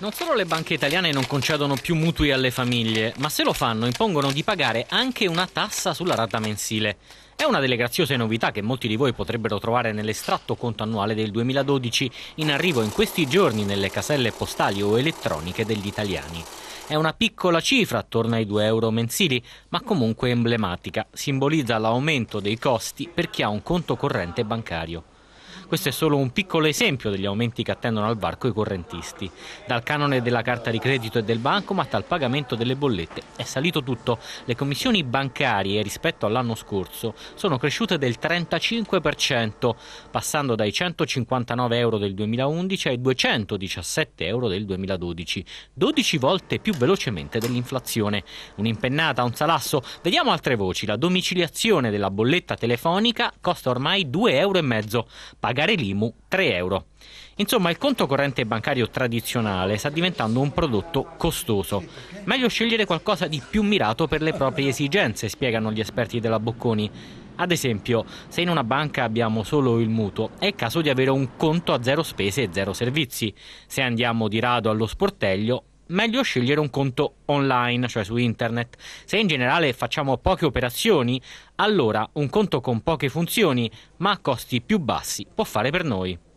Non solo le banche italiane non concedono più mutui alle famiglie, ma se lo fanno impongono di pagare anche una tassa sulla rata mensile. È una delle graziose novità che molti di voi potrebbero trovare nell'estratto conto annuale del 2012 in arrivo in questi giorni nelle caselle postali o elettroniche degli italiani. È una piccola cifra, attorno ai 2 euro mensili, ma comunque emblematica. Simbolizza l'aumento dei costi per chi ha un conto corrente bancario. Questo è solo un piccolo esempio degli aumenti che attendono al varco i correntisti. Dal canone della carta di credito e del bancomat al pagamento delle bollette è salito tutto. Le commissioni bancarie rispetto all'anno scorso sono cresciute del 35%, passando dai 159 euro del 2011 ai 217 euro del 2012, 12 volte più velocemente dell'inflazione. Un'impennata, un salasso. Vediamo altre voci. La domiciliazione della bolletta telefonica costa ormai 2,5 euro pagare l'IMU 3 euro. Insomma, il conto corrente bancario tradizionale sta diventando un prodotto costoso. Meglio scegliere qualcosa di più mirato per le proprie esigenze, spiegano gli esperti della Bocconi. Ad esempio, se in una banca abbiamo solo il mutuo, è il caso di avere un conto a zero spese e zero servizi. Se andiamo di rado allo sportello, meglio scegliere un conto online, cioè su internet. Se in generale facciamo poche operazioni, allora un conto con poche funzioni, ma a costi più bassi, può fare per noi.